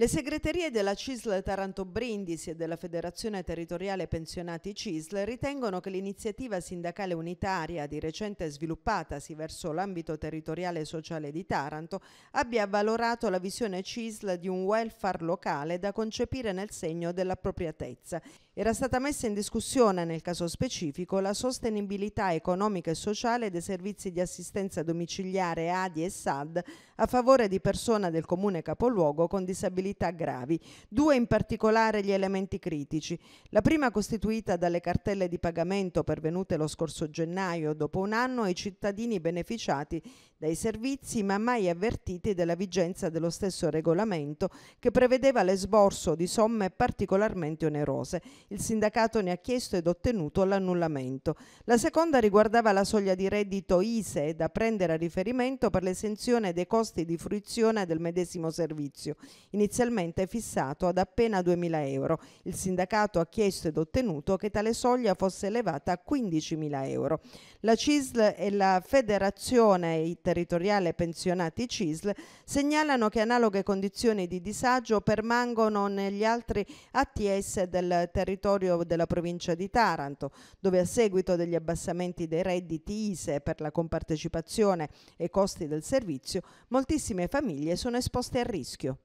Le segreterie della CISL Taranto Brindisi e della Federazione Territoriale Pensionati CISL ritengono che l'iniziativa sindacale unitaria di recente sviluppatasi verso l'ambito territoriale e sociale di Taranto abbia valorato la visione CISL di un welfare locale da concepire nel segno dell'appropriatezza era stata messa in discussione nel caso specifico la sostenibilità economica e sociale dei servizi di assistenza domiciliare ADI e SAD a favore di persone del comune capoluogo con disabilità gravi, due in particolare gli elementi critici. La prima costituita dalle cartelle di pagamento pervenute lo scorso gennaio, dopo un anno ai cittadini beneficiati dai servizi ma mai avvertiti della vigenza dello stesso regolamento che prevedeva l'esborso di somme particolarmente onerose. Il sindacato ne ha chiesto ed ottenuto l'annullamento. La seconda riguardava la soglia di reddito ISE da prendere a riferimento per l'esenzione dei costi di fruizione del medesimo servizio, inizialmente fissato ad appena 2.000 euro. Il sindacato ha chiesto ed ottenuto che tale soglia fosse elevata a 15.000 euro. La CISL e la Federazione Territoriale Pensionati CISL segnalano che analoghe condizioni di disagio permangono negli altri ATS del territorio territorio della provincia di Taranto, dove a seguito degli abbassamenti dei redditi ISE per la compartecipazione e costi del servizio, moltissime famiglie sono esposte a rischio.